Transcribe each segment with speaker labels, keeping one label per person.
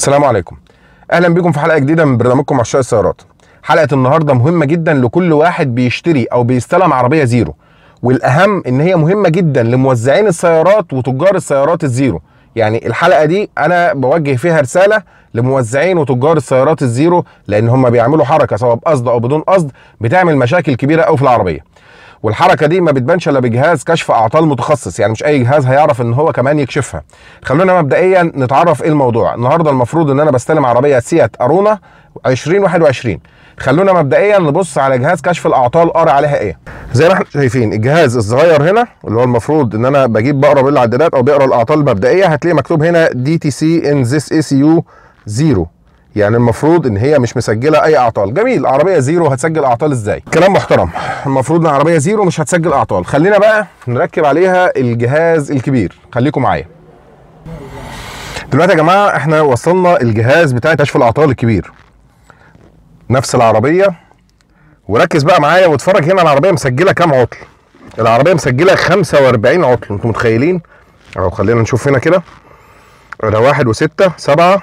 Speaker 1: السلام عليكم اهلا بكم في حلقه جديده من برنامجكم عشاق السيارات حلقه النهارده مهمه جدا لكل واحد بيشتري او بيستلم عربيه زيرو والاهم ان هي مهمه جدا لموزعين السيارات وتجار السيارات الزيرو يعني الحلقه دي انا بوجه فيها رساله لموزعين وتجار السيارات الزيرو لان هم بيعملوا حركه سواء بقصد او بدون قصد بتعمل مشاكل كبيره قوي في العربيه والحركه دي ما بتبانش الا بجهاز كشف اعطال متخصص يعني مش اي جهاز هيعرف ان هو كمان يكشفها خلونا مبدئيا نتعرف ايه الموضوع النهارده المفروض ان انا بستلم عربيه سيات ارونا 2021 خلونا مبدئيا نبص على جهاز كشف الاعطال قاري عليها ايه زي ما احنا شايفين الجهاز الصغير هنا اللي هو المفروض ان انا بجيب بقرا بالعدادات او بقرا الاعطال المبدئيه هتلاقي مكتوب هنا دي تي سي ان ذس اي سي يو 0 يعني المفروض ان هي مش مسجله اي اعطال جميل عربيه زيرو هتسجل اعطال ازاي كلام محترم المفروض ان عربيه زيرو مش هتسجل اعطال خلينا بقى نركب عليها الجهاز الكبير خليكم معايا دلوقتي يا جماعه احنا وصلنا الجهاز بتاع كشف الاعطال الكبير نفس العربيه وركز بقى معايا واتفرج هنا العربيه مسجله كام عطل العربيه مسجله 45 عطل انتوا متخيلين اهو خلينا نشوف هنا كده ده 1 و6 7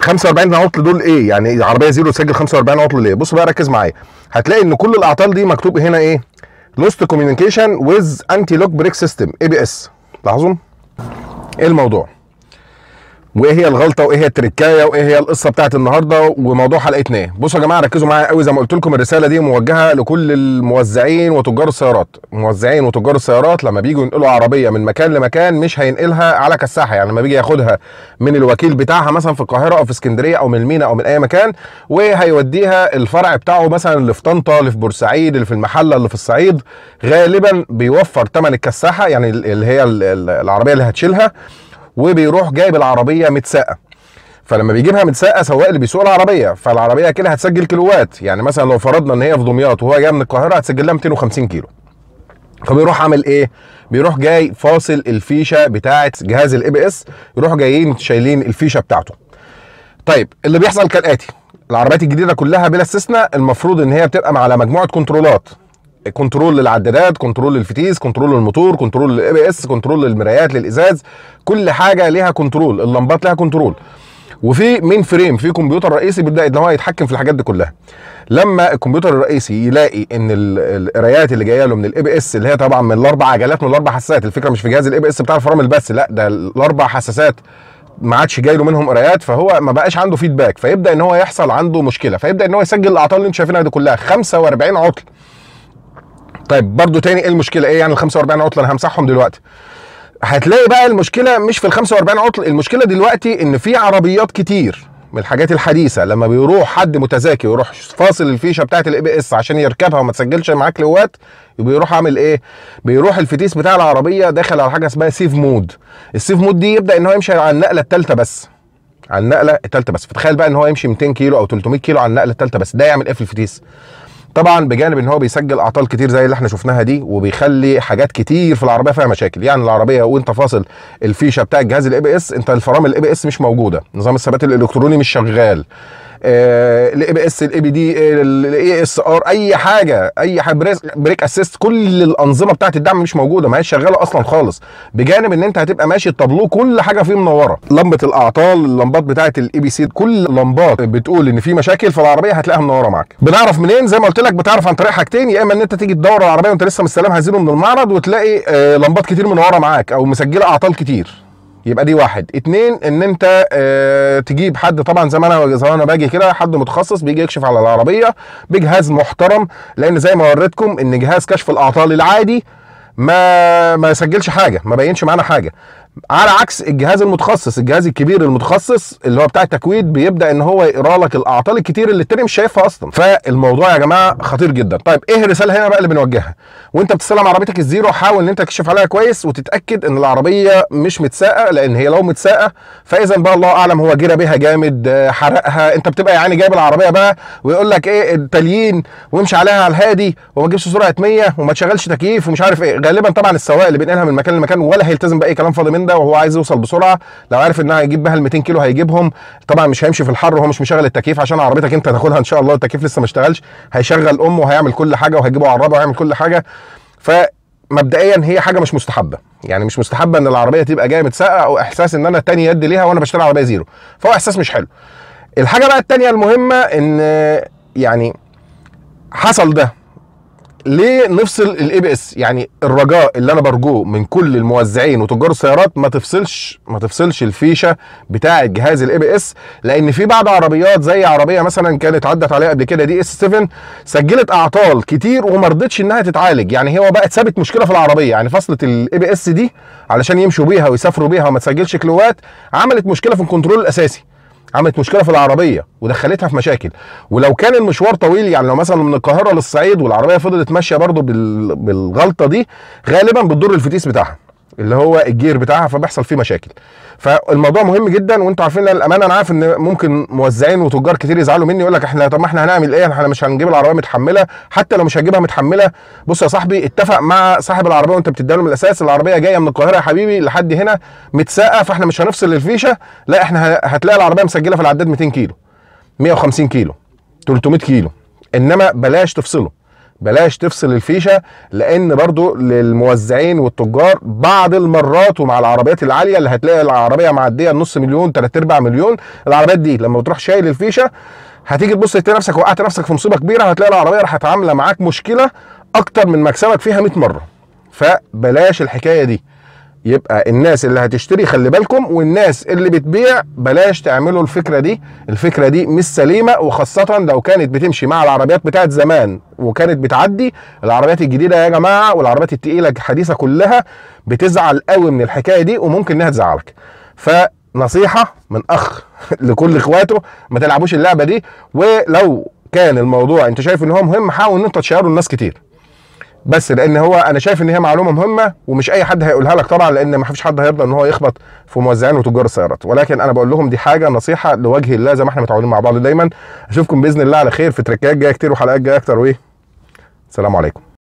Speaker 1: 45 عطل دول ايه يعني عربيه زيرو تسجل 45 عطل ليه بص بقى ركز معايا هتلاقي ان كل الاعطال دي مكتوب هنا ايه لوست كوميونيكيشن ويز انتي لوك بريك سيستم اي بي اس لاحظوا ايه الموضوع وايه هي الغلطه وايه هي التركايه وايه هي القصه بتاعت النهارده وموضوع حلقتنا ايه بصوا يا جماعه ركزوا معايا قوي زي ما قلت لكم الرساله دي موجهه لكل الموزعين وتجار السيارات موزعين وتجار السيارات لما بييجوا ينقلوا عربيه من مكان لمكان مش هينقلها على كساحه يعني لما بيجي ياخدها من الوكيل بتاعها مثلا في القاهره او في اسكندريه او من المينا او من اي مكان وهيوديها الفرع بتاعه مثلا اللي في طنطا اللي في بورسعيد اللي في المحله اللي في الصعيد غالبا بيوفر ثمن الكساحه يعني اللي هي العربيه اللي هتشيلها وبيروح جايب العربيه متساقه فلما بيجيبها متساقه سواق اللي بيسوق العربيه فالعربيه كده هتسجل كيلوات يعني مثلا لو فرضنا ان هي في دمياط وهو جاي من القاهره هتسجل لها 250 كيلو فبيروح عامل ايه؟ بيروح جاي فاصل الفيشه بتاعه جهاز الاي بي اس يروحوا جايين شايلين الفيشه بتاعته. طيب اللي بيحصل كالاتي العربيات الجديده كلها بلا استثناء المفروض ان هي بتبقى على مجموعه كنترولات كنترول للعدادات كنترول للفتيس كنترول للموتور كنترول للاي بي اس كنترول للمرايات للازاز كل حاجه ليها كنترول اللمبات ليها كنترول وفي مين فريم في كمبيوتر رئيسي بيبدا ان هو يتحكم في الحاجات دي كلها لما الكمبيوتر الرئيسي يلاقي ان القرايات اللي جايه له من الاي بي اس اللي هي طبعا من الاربع عجلات من الاربع حساسات الفكره مش في جهاز الاي بي اس بتاع الفرامل بس لا ده الاربع حساسات ما عادش جاي له منهم قرايات فهو ما بقاش عنده فيدباك فيبدا ان هو يحصل عنده مشكله فيبدا ان هو يسجل الاعطال اللي انتم شايفينها دي كلها 45 عطل طيب برضو تاني ايه المشكله ايه يعني ال 45 عطله انا همسحهم دلوقتي هتلاقي بقى المشكله مش في ال 45 عطل المشكله دلوقتي ان في عربيات كتير من الحاجات الحديثه لما بيروح حد متذاكي ويروح فاصل الفيشه بتاعه الاي بي اس عشان يركبها وما تسجلش معاك لوات بيروح عامل ايه بيروح الفتيس بتاع العربيه داخل على حاجه اسمها سيف مود السيف مود دي يبدا ان هو يمشي على النقله الثالثه بس على النقله الثالثه بس فتخيل بقى ان هو يمشي 200 كيلو او 300 كيلو على النقله الثالثه بس ده يعمل ايه في الفتيس طبعا بجانب ان هو بيسجل اعطال كتير زي اللي احنا شفناها دي وبيخلي حاجات كتير في العربيه فيها مشاكل يعني العربيه وانت فاصل الفيشه بتاع جهاز الاي بي اس انت الفرامل الاي بي اس مش موجوده نظام الثبات الالكتروني مش شغال الاي بي اس الاي بي دي الاي اس ار اي حاجه اي حاجه بريك اسيست كل الانظمه بتاعه الدعم مش موجوده ما هيش شغاله اصلا خالص بجانب ان انت هتبقى ماشي الطابلو كل حاجه فيه منوره لمبه الاعطال اللمبات بتاعه الاي بي سي كل لمبات بتقول ان في مشاكل في العربيه هتلاقيها منوره معاك بنعرف منين زي ما قلت لك بتعرف عن طريق حاجتين يا اما ان انت تيجي تدور العربيه وانت لسه مستلمها زيرو من المعرض وتلاقي آه، لمبات كتير منوره معاك او مسجله اعطال كتير يبقى دي واحد اتنين ان انت اه تجيب حد طبعا زي ما انا زي ما انا باجي كده حد متخصص بيجي يكشف على العربيه بجهاز محترم لان زي ما وريتكم ان جهاز كشف الاعطال العادي ما ما يسجلش حاجه ما بينش معانا حاجه على عكس الجهاز المتخصص الجهاز الكبير المتخصص اللي هو بتاع التكويد بيبدا ان هو يقرا لك الاعطال الكتير اللي التاني مش شايفها اصلا فالموضوع يا جماعه خطير جدا طيب ايه الرساله هنا بقى اللي بنوجهها وانت بتستلم عربيتك الزيرو حاول ان انت تكشف عليها كويس وتتاكد ان العربيه مش متساقه لان هي لو متساقه فاذا بقى الله اعلم هو جرى بيها جامد حرقها انت بتبقى يعني جايب العربيه بقى ويقول لك ايه التليين وامشي عليها على الهادي وما تجيبش سرعه 100 وما تشغلش تكييف ومش عارف ايه غالبا طبعا السواق اللي بينقلها من مكان لمكان ولا هيلتزم باي كلام فاضي منه ده وهو عايز يوصل بسرعه لو عارف ان هيجيب بها ال 200 كيلو هيجيبهم طبعا مش هيمشي في الحر وهو مش مشغل التكييف عشان عربيتك انت هتاخدها ان شاء الله التكييف لسه ما اشتغلش هيشغل امه وهيعمل كل حاجه وهيجيبه عربه وهيعمل كل حاجه فمبدئيا هي حاجه مش مستحبه يعني مش مستحبه ان العربيه تبقى جايه متسقه او احساس ان انا تاني يد ليها وانا بشتري عربيه زيرو فهو احساس مش حلو الحاجه بقى الثانيه المهمه ان يعني حصل ده ليه نفصل الاي بي اس يعني الرجاء اللي انا برجوه من كل الموزعين وتجار السيارات ما تفصلش ما تفصلش الفيشه بتاعه جهاز الاي بي اس لان في بعض عربيات زي عربيه مثلا كانت عدت عليها قبل كده دي اس 7 سجلت اعطال كتير وما رضتش انها تتعالج يعني هو بقت ثابت مشكله في العربيه يعني فصلت الاي بي اس دي علشان يمشوا بيها ويسافروا بيها وما تسجلش كلوات عملت مشكله في الكنترول الاساسي عملت مشكله في العربيه ودخلتها في مشاكل ولو كان المشوار طويل يعني لو مثلا من القاهره للصعيد والعربيه فضلت ماشيه برضو بالغلطه دي غالبا بتضر الفتيس بتاعها اللي هو الجير بتاعها فبيحصل فيه مشاكل فالموضوع مهم جدا وانتوا عارفين الامانه انا عارف ان ممكن موزعين وتجار كتير يزعلوا مني يقول لك احنا طب ما احنا هنعمل ايه احنا مش هنجيب العربيه متحمله حتى لو مش هجيبها متحمله بص يا صاحبي اتفق مع صاحب العربيه وانت بتديله من الاساس العربيه جايه من القاهره يا حبيبي لحد هنا متساقه فاحنا مش هنفصل الفيشه لا احنا هتلاقي العربيه مسجله في العداد 200 كيلو 150 كيلو 300 كيلو انما بلاش تفصله بلاش تفصل الفيشه لان برضو للموزعين والتجار بعض المرات ومع العربيات العاليه اللي هتلاقي العربيه معديه نص مليون تلات ارباع مليون العربيات دي لما بتروح شايل الفيشه هتيجي تبص تلاقي نفسك وقعت نفسك في مصيبه كبيره هتلاقي العربيه راح عامله معاك مشكله اكتر من مكسبك فيها 100 مره فبلاش الحكايه دي يبقى الناس اللي هتشتري خلي بالكم والناس اللي بتبيع بلاش تعملوا الفكره دي الفكره دي مش سليمه وخاصه لو كانت بتمشي مع العربيات بتاعت زمان وكانت بتعدي العربيات الجديده يا جماعه والعربيات التقيله الحديثه كلها بتزعل قوي من الحكايه دي وممكن انها تزعلك فنصيحه من اخ لكل اخواته ما تلعبوش اللعبه دي ولو كان الموضوع انت شايف ان هو مهم حاول ان انت تشيره الناس كتير بس لان هو انا شايف ان هي معلومه مهمه ومش اي حد هيقولها لك طبعا لان ما فيش حد هيرضى ان هو يخبط في موزعين وتجار السيارات ولكن انا بقول لهم دي حاجه نصيحه لوجه الله زي ما احنا متعودين مع بعض دايما اشوفكم باذن الله على خير في تركات جايه كتير وحلقات جايه اكتر وايه سلام عليكم